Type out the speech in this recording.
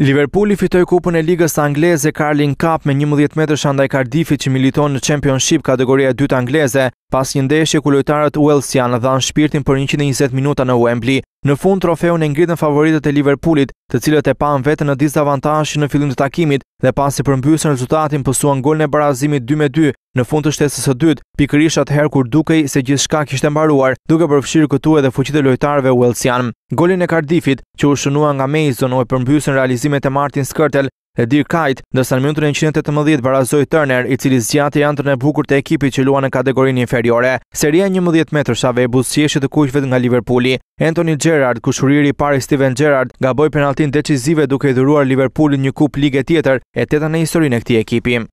Liverpool i fitoj kupën e ligës angleze Carling Cup me 11 mëdhjet metrë shandaj kardifi që militon në championship kategoria 2 angleze, pas një ndeshje ku lojtarët Wells janë dhanë shpirtin për 120 minuta në Wembley. Në fund trofeun e ngritën favoritët e Liverpoolit, të cilët e panë vetën në disavantazh në fillim të takimit dhe pasi përmbysën rezultatin pësuan golin e barazimit 2-2 në fund të shtesës së dytë, pikërisht atëherë kur dukej se gjithçka kishte mbaruar, duke përfshirë këtu edhe fuqitë e lojtarëve Welsian. Golin e Cardiffit, që u shënua nga Mason, u përmbysën realizimet e Martin Skrtel Edir Kajt, ndërsa në miundur e 118, barazoi Turner, i cili zjate janë të bukur të ekipi që lua në kategorinë inferiore. Seria 11 mëdhjet e busës jeshtë të kuqve nga Liverpooli. Anthony Gerrard, kushuriri pari Steven Gerrard, ga boj penaltin decizive duke i dhuruar Liverpooli një kup ligë tjetër e teta në historinë e këtij ekipi.